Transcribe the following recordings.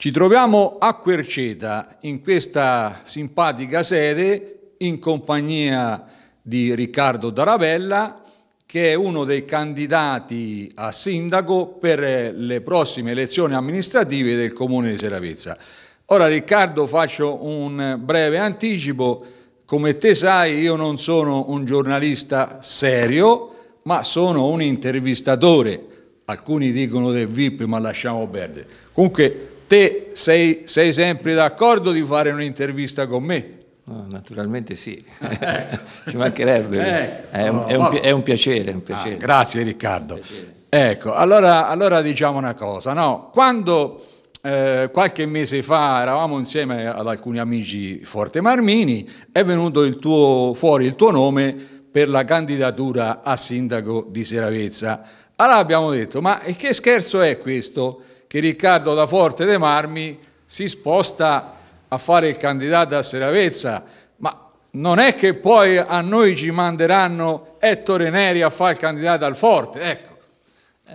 Ci troviamo a Querceta, in questa simpatica sede, in compagnia di Riccardo Darabella, che è uno dei candidati a sindaco per le prossime elezioni amministrative del Comune di Seravezza. Ora Riccardo faccio un breve anticipo, come te sai io non sono un giornalista serio, ma sono un intervistatore. Alcuni dicono del VIP, ma lasciamo perdere. Comunque Te sei, sei sempre d'accordo di fare un'intervista con me? naturalmente sì, ah, ecco. ci mancherebbe, ecco. è, un, è, un, è, un, piacere. Ah, un piacere. Ah, grazie Riccardo. Ecco, allora, allora, diciamo una cosa, no? quando eh, qualche mese fa eravamo insieme ad alcuni amici Forte Marmini, è venuto il tuo, fuori il tuo nome per la candidatura a sindaco di Seravezza. Allora abbiamo detto, ma che scherzo è questo? che Riccardo da Forte dei Marmi si sposta a fare il candidato a Seravezza, ma non è che poi a noi ci manderanno Ettore Neri a fare il candidato al Forte, ecco.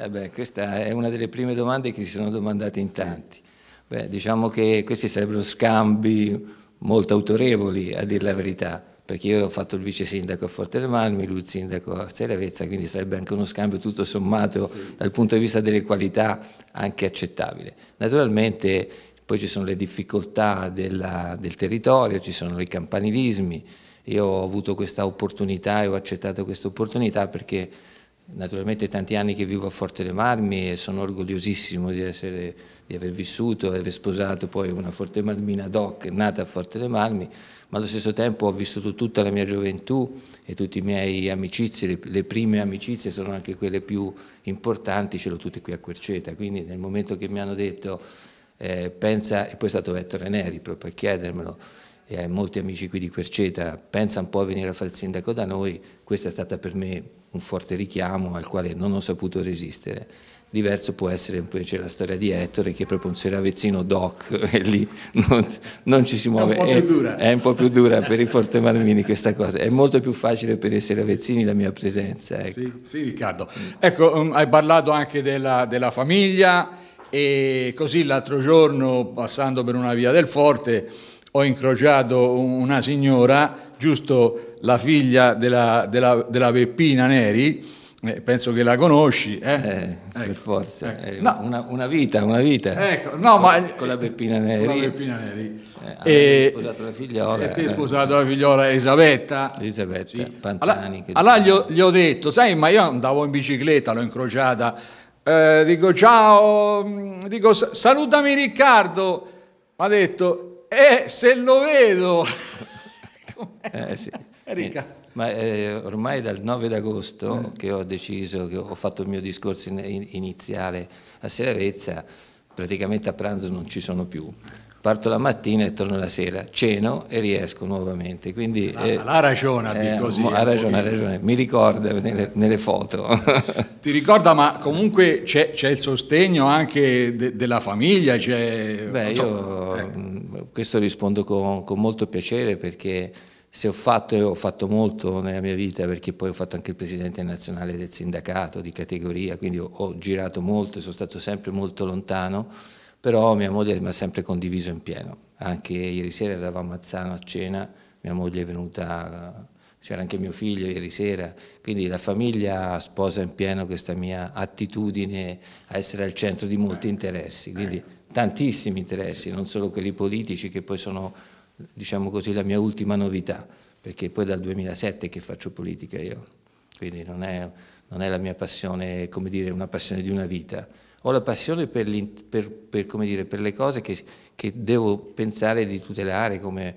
Eh beh, questa è una delle prime domande che si sono domandate in tanti. Beh, diciamo che questi sarebbero scambi molto autorevoli, a dire la verità perché io ho fatto il vice sindaco a Forte Fortelmarmi, lui il sindaco a Seravezza, quindi sarebbe anche uno scambio tutto sommato sì. dal punto di vista delle qualità anche accettabile. Naturalmente poi ci sono le difficoltà della, del territorio, ci sono i campanilismi, io ho avuto questa opportunità e ho accettato questa opportunità perché Naturalmente tanti anni che vivo a Forte dei Marmi e sono orgogliosissimo di, essere, di aver vissuto e aver sposato poi una Forte Marmina doc nata a Forte dei Marmi, ma allo stesso tempo ho vissuto tutta la mia gioventù e tutti i miei amicizie, le, prime amicizie sono anche quelle più importanti, ce l'ho tutte qui a Querceta, quindi nel momento che mi hanno detto eh, pensa, e poi è stato Ettore Neri proprio a chiedermelo, e a molti amici qui di Querceta, pensa un po' a venire a fare il sindaco da noi, questo è stato per me un forte richiamo al quale non ho saputo resistere. Diverso può essere invece la storia di Ettore che è proprio un seravezzino doc e lì non, non ci si muove. È un, è, è un, po più dura per i Forte Marmini questa cosa. È molto più facile per i seravezzini la mia presenza. Ecco. Sì, sì, Riccardo. Ecco, um, hai parlato anche della, della famiglia e così l'altro giorno passando per una via del Forte ho incrociato una signora, giusto la figlia della, della, della Peppina Neri, eh, penso che la conosci. Eh? eh ecco. Per forza, ecco. Eh, no. una, una, vita, una vita. Ecco, no, con, ma, con la Peppina Neri. Con la Peppina Neri. Eh, ah, e, sposato la figliola. E te eh. sposato la figliola Elisabetta. Elisabetta, sì. Pantani. Allora, allora gli, ho, gli ho detto, sai, ma io andavo in bicicletta, l'ho incrociata. Eh, dico ciao, mm, dico salutami Riccardo, ha detto eh, se lo vedo! eh, sì. Ricca. Ma eh, ormai dal 9 d'agosto eh. che ho deciso, che ho fatto il mio discorso in, in, iniziale a Seravezza, praticamente a pranzo non ci sono più parto la mattina e torno la sera, ceno e riesco nuovamente. Quindi, la, eh, la ragione eh, così. Ha eh, ragione, ha ragione, mi ricorda nelle, nelle foto. Ti ricorda, ma comunque c'è, c'è il sostegno anche de, della famiglia? C'è, Beh, so, io eh. questo rispondo con, con, molto piacere perché se ho fatto e ho fatto molto nella mia vita perché poi ho fatto anche il presidente nazionale del sindacato di categoria, quindi ho, ho girato molto e sono stato sempre molto lontano però mia moglie mi ha sempre condiviso in pieno. Anche ieri sera eravamo a Zano a cena, mia moglie è venuta, c'era anche mio figlio ieri sera, quindi la famiglia sposa in pieno questa mia attitudine a essere al centro di molti interessi, quindi ecco. tantissimi interessi, non solo quelli politici che poi sono, diciamo così, la mia ultima novità, perché poi dal 2007 che faccio politica io, quindi non è, non è la mia passione, come dire, una passione di una vita ho la passione per, per, per, dire, per le cose che, che, devo pensare di tutelare, come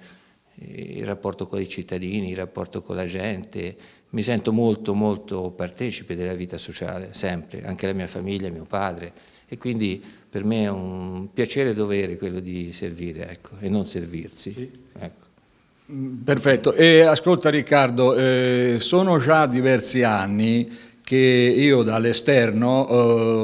eh, il rapporto con i cittadini, il rapporto con la gente. Mi sento molto, molto partecipe della vita sociale, sempre, anche la mia famiglia, mio padre. E quindi per me è un piacere e dovere quello di servire ecco, e non servirsi. Sì. Ecco. Mm, perfetto, e ascolta Riccardo, eh, sono già diversi anni che io dall'esterno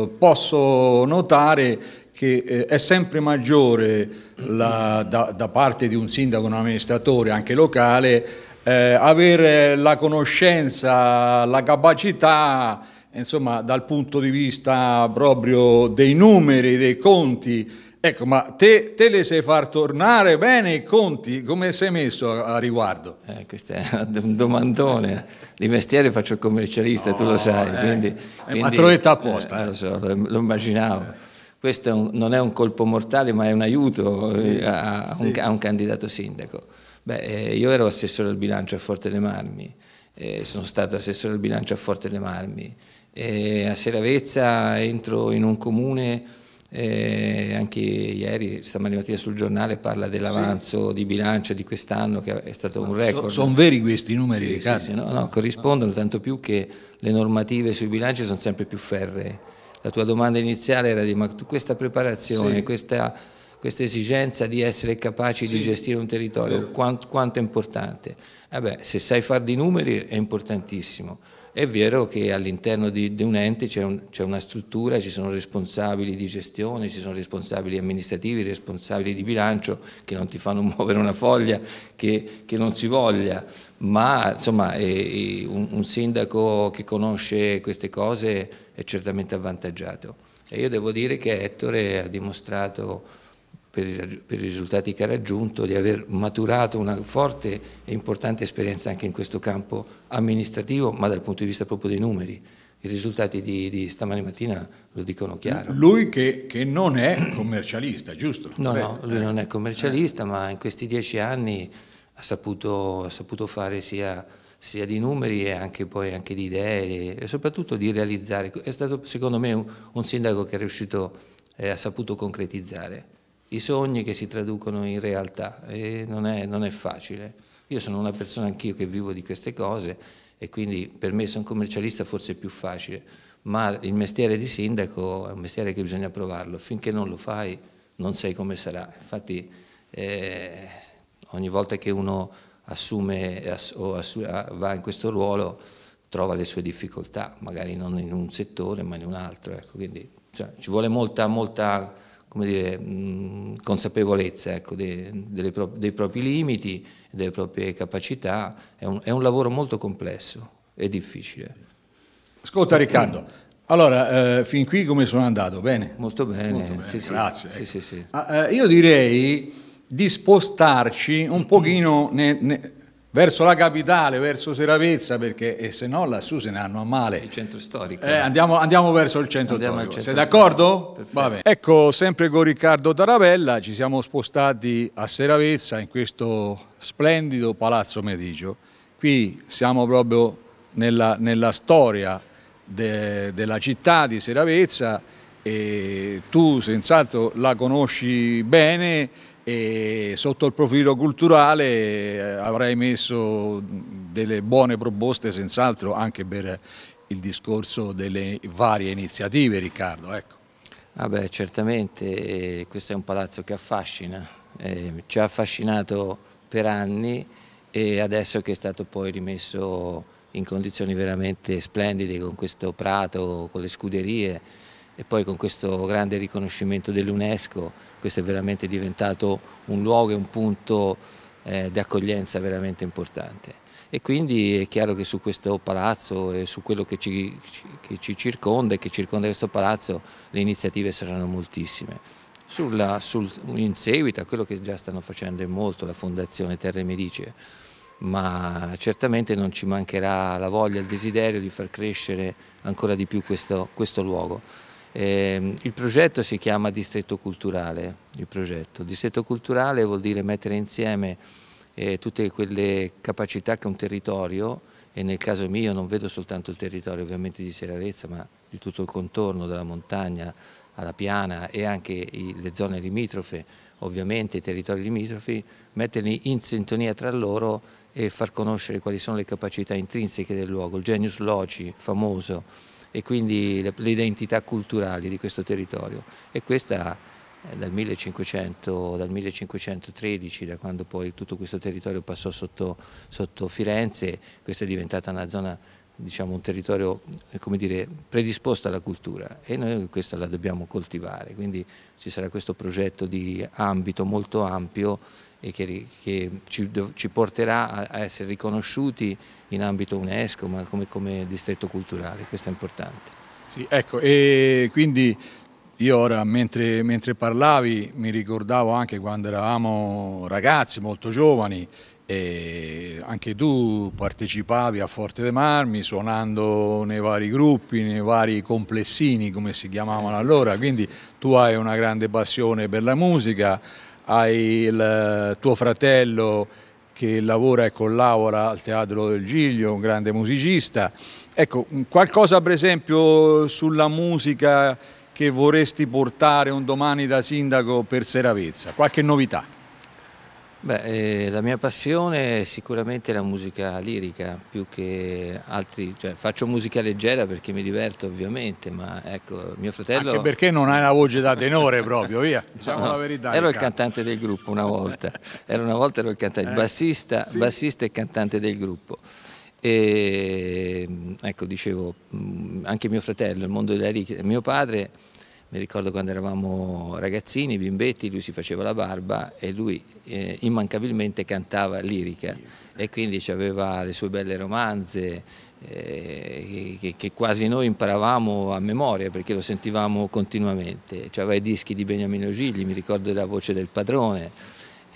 eh, posso notare che eh, è sempre maggiore la, da, da, parte di un sindaco, un amministratore anche locale, eh, avere la conoscenza, la capacità, insomma dal punto di vista proprio dei numeri, dei conti, Ecco, ma te, te, le sei far tornare bene i conti? Come sei messo a, a riguardo? Eh, questo è un domandone. Di mestiere faccio il commercialista, no, tu lo sai. Eh, quindi, eh, quindi, ma te apposta. Eh, eh, lo, so, lo, lo immaginavo. Questo è un, non è un colpo mortale, ma è un aiuto sì, eh, a, sì. Un, a, Un, candidato sindaco. Beh, eh, io ero assessore del bilancio a Forte dei Marmi, sono stato assessore del bilancio a Forte dei Marmi. a Seravezza entro in un comune eh, anche ieri, stamani mattina sul giornale parla dell'avanzo sì. di bilancio di quest'anno che è stato un record. So, sono veri questi numeri? Sì, sì, no, no, corrispondono tanto più che le normative sui bilanci sono sempre più ferree. La tua domanda iniziale era di ma questa preparazione, questa, questa, esigenza di essere capaci di gestire un territorio, quanto, quanto è importante? Eh beh, se sai fare di numeri è importantissimo è vero che all'interno di, di, un ente c'è, un, una struttura, ci sono responsabili di gestione, ci sono responsabili amministrativi, responsabili di bilancio che non ti fanno muovere una foglia che, che non si voglia, ma insomma è, eh, è eh, un, un sindaco che conosce queste cose è certamente avvantaggiato. E io devo dire che Ettore ha dimostrato per i, risultati che ha raggiunto, di aver maturato una forte e importante esperienza anche in questo campo amministrativo, ma dal punto di vista proprio dei numeri. I risultati di, di stamani mattina lo dicono chiaro. Lui che, che non è commercialista, giusto? No, no, lui non è eh. commercialista, ma in questi dieci anni ha saputo, ha saputo fare sia, sia, di numeri e anche, poi anche di idee e soprattutto di realizzare. È stato secondo me un, un sindaco che è riuscito, eh, ha saputo concretizzare i sogni che si traducono in realtà e non è, non è facile. Io sono una persona anch'io che vivo di queste cose e quindi per me essere un commercialista forse è più facile, ma il mestiere di sindaco è un mestiere che bisogna provarlo, finché non lo fai non sai come sarà. Infatti eh, ogni volta che uno assume ass o assu va in questo ruolo trova le sue difficoltà, magari non in un settore ma in un altro. Ecco, quindi, cioè, ci vuole molta, molta come dire, mh, consapevolezza ecco, dei, dei, pro, dei propri limiti, delle proprie capacità. È un, è un lavoro molto complesso e difficile. Ascolta Riccardo, allora eh, fin qui come sono andato? Bene? Molto bene, molto bene. Sì, grazie. Sì, ecco. sì, ah, eh, io direi di spostarci un pochino ne, ne, verso la capitale, verso Seravezza, perché se no lassù se ne hanno a male. Il centro storico. Eh, andiamo, andiamo, verso il centro andiamo storico. Centro Sei d'accordo? Ecco, sempre con Riccardo Tarabella ci siamo spostati a Seravezza in questo splendido Palazzo Medigio. Qui siamo proprio nella, nella storia de, della città di Seravezza e tu senz'altro la conosci bene e sotto il profilo culturale eh, avrei messo delle buone proposte senz'altro anche per il discorso delle varie iniziative Riccardo. Ecco. Ah beh, certamente questo è un palazzo che affascina, eh, ci ha affascinato per anni e adesso che è stato poi rimesso in condizioni veramente splendide con questo prato, con le scuderie, e poi con questo grande riconoscimento dell'UNESCO questo è veramente diventato un luogo e un punto eh, di accoglienza veramente importante. E quindi è chiaro che su questo palazzo e su quello che ci, che ci circonda e che circonda questo palazzo le iniziative saranno moltissime. Sulla, sul, in seguito a quello che già stanno facendo è molto la Fondazione Terre Merice, ma certamente non ci mancherà la voglia, il desiderio di far crescere ancora di più questo, questo luogo. Eh, il progetto si chiama distretto culturale, il progetto. distretto culturale vuol dire mettere insieme eh, tutte quelle capacità che un territorio, e nel caso mio non vedo soltanto il territorio ovviamente di Seravezza, ma di tutto il contorno dalla montagna alla piana e anche i, le zone limitrofe, ovviamente i territori limitrofi, metterli in sintonia tra loro e far conoscere quali sono le capacità intrinseche del luogo, il genius loci famoso e quindi le identità culturali di questo territorio e questa eh, dal, 1500, dal 1513, da quando poi tutto questo territorio passò sotto, sotto Firenze, questa è diventata una zona diciamo, un territorio eh, dire, predisposto alla cultura e noi questa la dobbiamo coltivare, quindi ci sarà questo progetto di ambito molto ampio e che, che ci, ci, porterà a, a, essere riconosciuti in ambito UNESCO ma come, come distretto culturale, questo è importante. Sì, ecco, e quindi io ora, mentre, mentre, parlavi, mi ricordavo anche quando eravamo ragazzi, molto giovani, e anche tu partecipavi a Forte de Marmi suonando nei vari gruppi, nei vari complessini come si chiamavano allora, quindi tu hai una grande passione per la musica, hai il tuo fratello che lavora e collabora al Teatro del Giglio, un grande musicista. Ecco, qualcosa per esempio sulla musica che vorresti portare un domani da sindaco per Seravezza, qualche novità? Beh, eh, la mia passione è sicuramente la musica lirica, più che altri, cioè, faccio musica leggera perché mi diverto ovviamente, ma ecco, mio fratello... Anche perché non hai la voce da tenore proprio, via, diciamo no, la verità. Ero il cantante del gruppo una volta, era una volta ero il cantante, eh, bassista, sì. bassista e cantante del gruppo. E, ecco, dicevo, mm, anche mio fratello, il mondo della lirica, mio padre mi ricordo quando eravamo ragazzini, bimbetti, lui si faceva la barba e lui eh, immancabilmente cantava lirica e quindi aveva le sue belle romanze eh, che, che, quasi noi imparavamo a memoria perché lo sentivamo continuamente. C'aveva i dischi di Beniamino Gigli, mi ricordo la voce del padrone,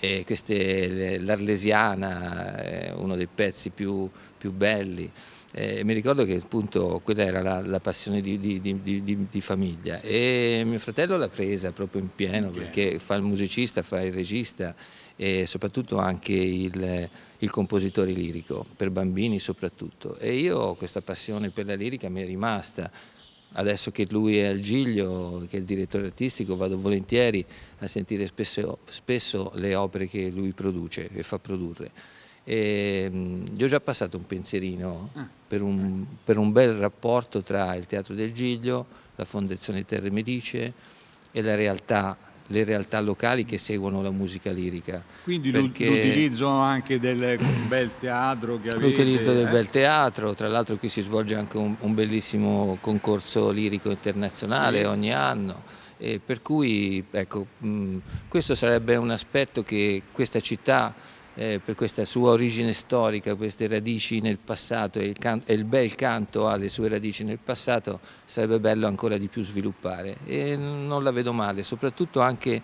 eh, l'Arlesiana, eh, uno dei pezzi più, più belli. Eh, mi ricordo che appunto quella era la, la passione di, di, di, di, famiglia e mio fratello l'ha presa proprio in pieno, in perché fa il musicista, fa il regista e soprattutto anche il, il, compositore lirico, per bambini soprattutto. E io questa passione per la lirica mi è rimasta. Adesso che lui è al Giglio, che è il direttore artistico, vado volentieri a sentire spesso, spesso le opere che lui produce e fa produrre. E, ehm, gli ho già passato un pensierino ah, per, un, per, un, bel rapporto tra il Teatro del Giglio, la Fondazione Terre Medice e la realtà le realtà locali che seguono la musica lirica. Quindi l'utilizzo anche del bel teatro che avete. L'utilizzo del eh? bel teatro, tra l'altro qui si svolge anche un, un bellissimo concorso lirico internazionale sì. ogni anno, e eh, per cui ecco, mh, mm, questo sarebbe un aspetto che questa città eh, per questa sua origine storica, queste radici nel passato e il, e il, bel canto ha le sue radici nel passato, sarebbe bello ancora di più sviluppare e non la vedo male, soprattutto anche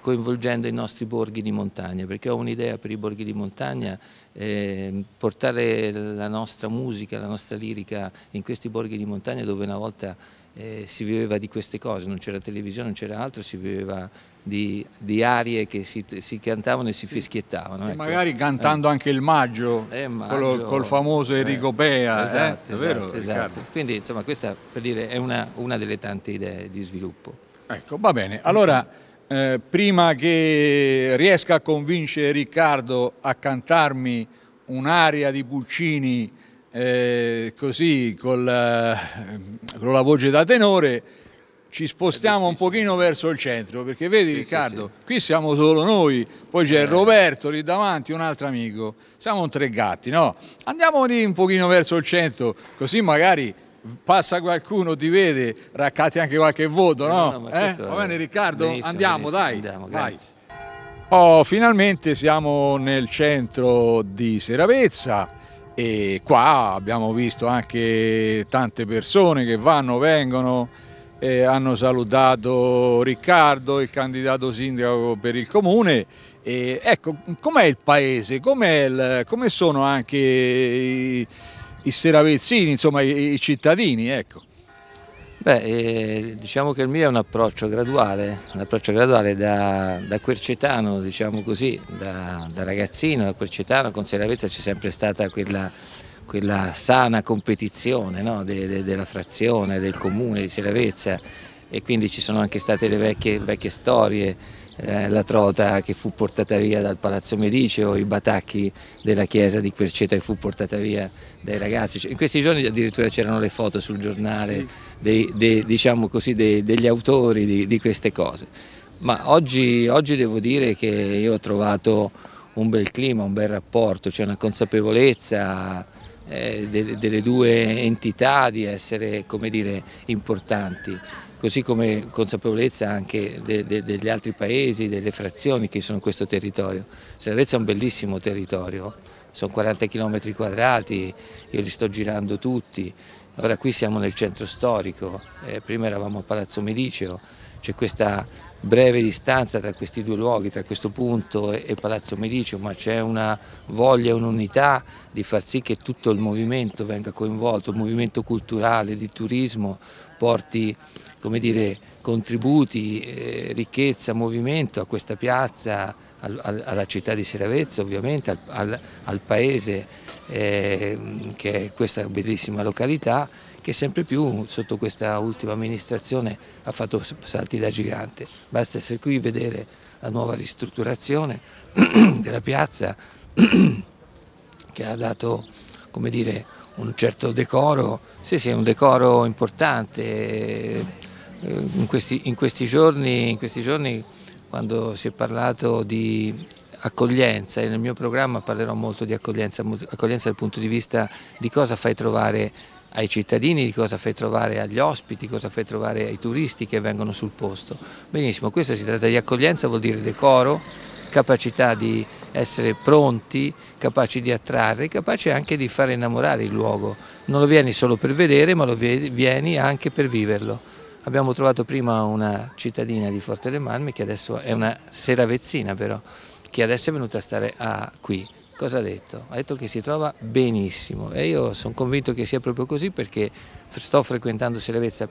coinvolgendo i nostri borghi di montagna, perché ho un'idea per i borghi di montagna, eh, portare la nostra musica, la nostra lirica in questi borghi di montagna dove una volta eh, si viveva di queste cose, non c'era televisione, non c'era altro, si viveva di, di arie che si, si, cantavano e si sì. fischiettavano. Ecco. Magari eh. cantando eh. anche il maggio, eh, maggio col, col, famoso eh. Enrico Pea. Eh? Esatto, esatto, esatto, esatto. Quindi insomma questa per dire, è una, una delle tante idee di sviluppo. Ecco, va bene. Allora... Eh, prima che riesca a convincere Riccardo a cantarmi un'aria di Puccini eh, così col, eh, con la voce da tenore, ci spostiamo un pochino verso il centro, perché vedi sì, Riccardo, sì, sì. qui siamo solo noi, poi c'è eh. Roberto lì davanti, un altro amico, siamo un tre gatti, no? Andiamo lì un pochino verso il centro, così magari passa qualcuno, ti vede, raccatti anche qualche voto, eh, no? no, no eh? Va bene Riccardo? Benissimo, andiamo, benissimo, dai. Andiamo, dai. Oh, finalmente siamo nel centro di Seravezza e qua abbiamo visto anche tante persone che vanno, vengono, eh, hanno salutato Riccardo, il candidato sindaco per il comune. E, ecco, com'è il paese? Come sono anche i, i seravezzini, insomma i, i cittadini? Ecco. Beh, eh, diciamo che il mio è un approccio graduale, un approccio graduale da, da quercetano, diciamo così, da, da ragazzino a quercetano, con Seravezza c'è sempre stata quella quella sana competizione no? de, de, della frazione, del comune di Seravezza e quindi ci sono anche state le vecchie, vecchie storie, eh, la trota che fu portata via dal Palazzo Mediceo, i batacchi della chiesa di Querceta che fu portata via dai ragazzi. Cioè, in questi giorni addirittura c'erano le foto sul giornale sì. dei, dei, diciamo così, dei, degli autori di, di, queste cose. Ma oggi, oggi devo dire che io ho trovato un bel clima, un bel rapporto, c'è cioè una consapevolezza eh, de, delle due entità di essere dire, importanti, così come consapevolezza anche de, de, degli altri paesi, delle frazioni che sono in questo territorio. Servezza è un bellissimo territorio, sono 40 km quadrati, io li sto girando tutti, ora qui siamo nel centro storico, eh, prima eravamo a Palazzo Mediceo, c'è questa breve distanza tra questi due luoghi, tra questo punto e, Palazzo Medicio, ma c'è una voglia, un'unità di far sì che tutto il movimento venga coinvolto, il movimento culturale, di turismo, porti dire, contributi, eh, ricchezza, movimento a questa piazza, al, al, alla città di Seravezza ovviamente, al, al paese eh, che è questa bellissima località che sempre più sotto questa ultima amministrazione ha fatto salti da gigante. Basta essere qui a vedere la nuova ristrutturazione della piazza che ha dato dire, un certo decoro, sì sì è un decoro importante. Eh, in questi, in questi, giorni, in questi giorni quando si è parlato di accoglienza e nel mio programma parlerò molto di accoglienza, accoglienza dal punto di vista di cosa fai trovare ai cittadini di cosa fai trovare agli ospiti, cosa fai trovare ai turisti che vengono sul posto. Benissimo, questo si tratta di accoglienza, vuol dire decoro, capacità di essere pronti, capaci di attrarre, capaci anche di fare innamorare il luogo. Non lo vieni solo per vedere, ma lo vieni anche per viverlo. Abbiamo trovato prima una cittadina di Forte delle Marmi, che adesso è una seravezzina però, che adesso è venuta a stare a qui cosa ha detto? Ha detto che si trova benissimo e io sono convinto che sia proprio così perché sto frequentando Selevezza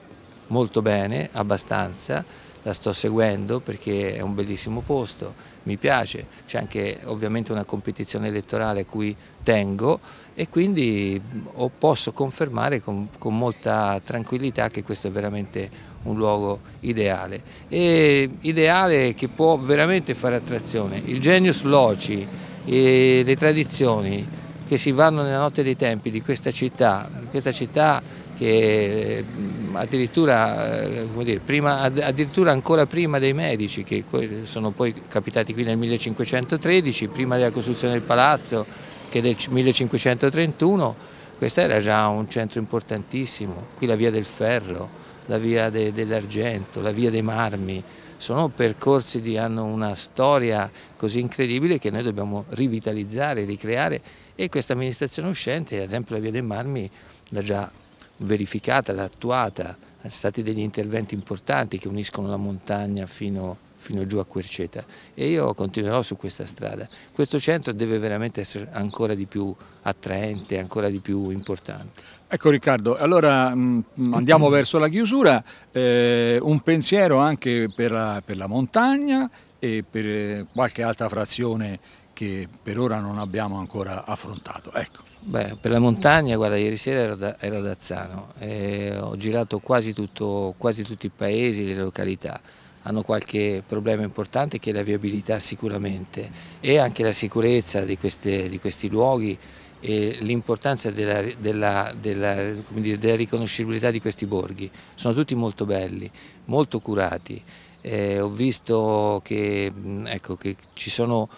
molto bene, abbastanza, la sto seguendo perché è un bellissimo posto, mi piace, c'è anche ovviamente una competizione elettorale a cui tengo e quindi posso confermare con, con molta tranquillità che questo è veramente un luogo ideale e ideale che può veramente fare attrazione. Il Genius Loci le tradizioni che si vanno nella notte dei tempi di questa città, questa città che mm, addirittura, eh, dire, prima, addirittura, ancora prima dei medici che sono poi capitati qui nel 1513, prima della costruzione del palazzo che del 1531, questo era già un centro importantissimo, qui la via del ferro, la via de, dell'Argento, la via dei Marmi, sono percorsi che hanno una storia così incredibile che noi dobbiamo rivitalizzare, ricreare e questa amministrazione uscente, ad esempio la via dei Marmi, l'ha già verificata, l'ha attuata, sono stati degli interventi importanti che uniscono la montagna fino a fino giù a Querceta e io continuerò su questa strada. Questo centro deve veramente essere ancora di più attraente, ancora di più importante. Ecco Riccardo, allora mm, mm, andiamo verso la chiusura, eh, un pensiero anche per la, per la montagna e per eh, qualche altra frazione che per ora non abbiamo ancora affrontato. Ecco. Beh, per la montagna, guarda, ieri sera ero, da, ero ad Azzano, eh, ho girato quasi, tutto, quasi tutti i paesi, le località hanno qualche problema importante che è la viabilità sicuramente e anche la sicurezza di, queste, di questi luoghi e l'importanza della, della, della, dire, della, riconoscibilità di questi borghi. Sono tutti molto belli, molto curati. Eh, ho visto che, ecco, che ci sono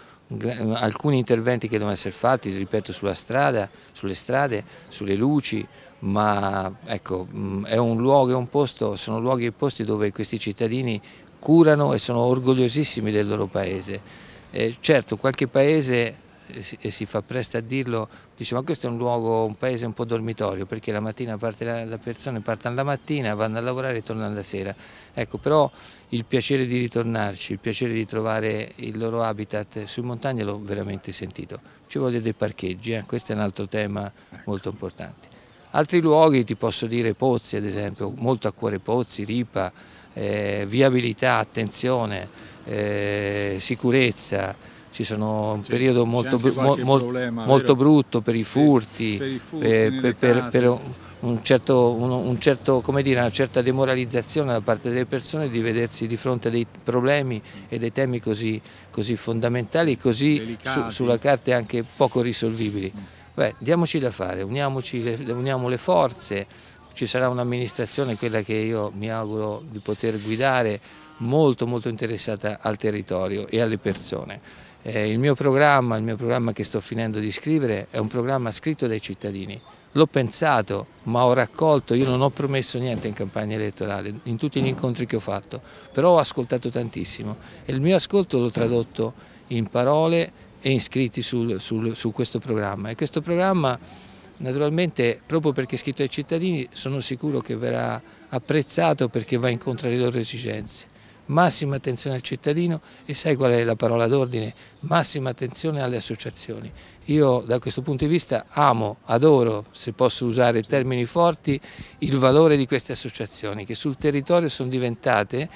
alcuni interventi che devono essere fatti, ripeto, sulla strada, sulle strade, sulle luci, ma ecco, è un luogo, è un posto, sono luoghi e posti dove questi cittadini curano e sono orgogliosissimi del loro paese. Eh, certo, qualche paese e eh, eh, si fa presto a dirlo, dice ma questo è un luogo, un paese un po' dormitorio perché la mattina parte la, la persone partono la mattina, vanno a lavorare e tornano la sera. Ecco, però il piacere di ritornarci, il piacere di trovare il loro habitat sui montagne l'ho veramente sentito. Ci vogliono dei parcheggi, eh? questo è un altro tema molto importante. Altri luoghi, ti posso dire Pozzi ad esempio, molto a cuore Pozzi, Ripa, eh, viabilità, attenzione, eh, sicurezza, ci sono un periodo molto, mo, problema, molto brutto per i furti, per, i furti eh, per, per, per un certo, un, un certo, dire, una certa demoralizzazione da parte delle persone di vedersi di fronte a dei problemi e dei temi così, così fondamentali e così su, sulla carta anche poco risolvibili. Mm. Beh, diamoci da fare, uniamoci, uniamo le forze, ci sarà un'amministrazione, quella che io mi auguro di poter guidare, molto molto interessata al territorio e alle persone. Eh, il, mio il mio programma che sto finendo di scrivere è un programma scritto dai cittadini, l'ho pensato ma ho raccolto, io non ho promesso niente in campagna elettorale, in tutti gli incontri che ho fatto, però ho ascoltato tantissimo e il mio ascolto l'ho tradotto in parole e in scritti sul, sul, su questo programma e questo programma Naturalmente proprio perché è scritto ai cittadini sono sicuro che verrà apprezzato perché va incontro alle loro esigenze. Massima attenzione al cittadino e sai qual è la parola d'ordine? Massima attenzione alle associazioni. Io da questo punto di vista amo, adoro, se posso usare termini forti, il valore di queste associazioni che sul territorio sono diventate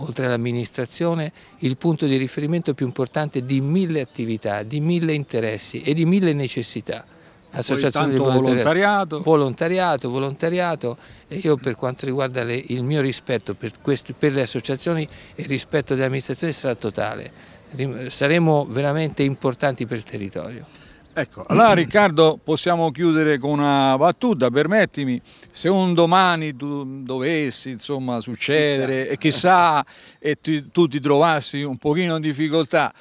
oltre all'amministrazione, il punto di riferimento più importante di mille attività, di mille interessi e di mille necessità associazione di volontariato. volontariato, volontariato e io per quanto riguarda le, il mio rispetto per, queste, per le associazioni e il rispetto delle amministrazioni sarà totale, saremo veramente importanti per il territorio. Ecco, allora Riccardo possiamo chiudere con una battuta, permettimi, se un domani tu dovessi insomma succedere chissà. e chissà e tu, tu ti trovassi un pochino in difficoltà,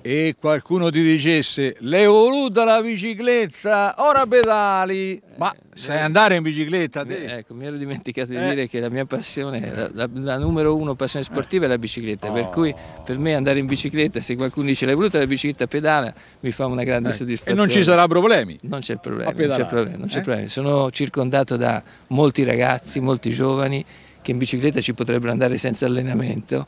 e qualcuno ti dicesse l'hai voluta la bicicletta, ora pedali, eh, ma eh, sai andare in bicicletta te? Ecco, mi ero dimenticato di eh. dire che la mia passione, la, la, la numero uno passione sportiva è la bicicletta, oh. per cui oh. per me andare in bicicletta, se qualcuno dice l'hai voluta la bicicletta pedala, mi fa una grande eh. Ecco. soddisfazione. E non ci sarà problemi? Non c'è problema, non c'è problema, non c'è eh? problema. Sono circondato da molti ragazzi, molti giovani che in bicicletta ci potrebbero andare senza allenamento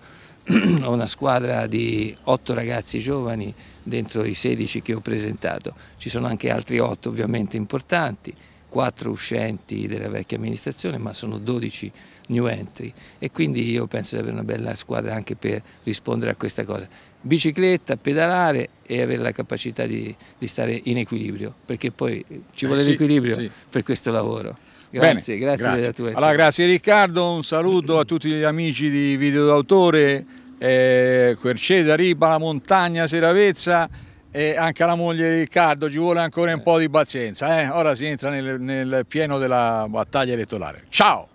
ho una squadra di otto ragazzi giovani dentro i 16 che ho presentato, ci sono anche altri otto ovviamente importanti, quattro uscenti della vecchia amministrazione ma sono 12 new entry e quindi io penso di avere una bella squadra anche per rispondere a questa cosa. Bicicletta, pedalare e avere la capacità di, di stare in equilibrio perché poi ci eh vuole sì, l'equilibrio sì. per questo lavoro. Grazie, Bene, grazie, grazie. Tua... Allora, grazie Riccardo, un saluto a tutti gli amici di Video d'autore, eh, Querceda, Riba, La Montagna, Seravezza e anche alla moglie Riccardo ci vuole ancora un po' di pazienza, eh? ora si entra nel, nel pieno della battaglia elettorale. Ciao!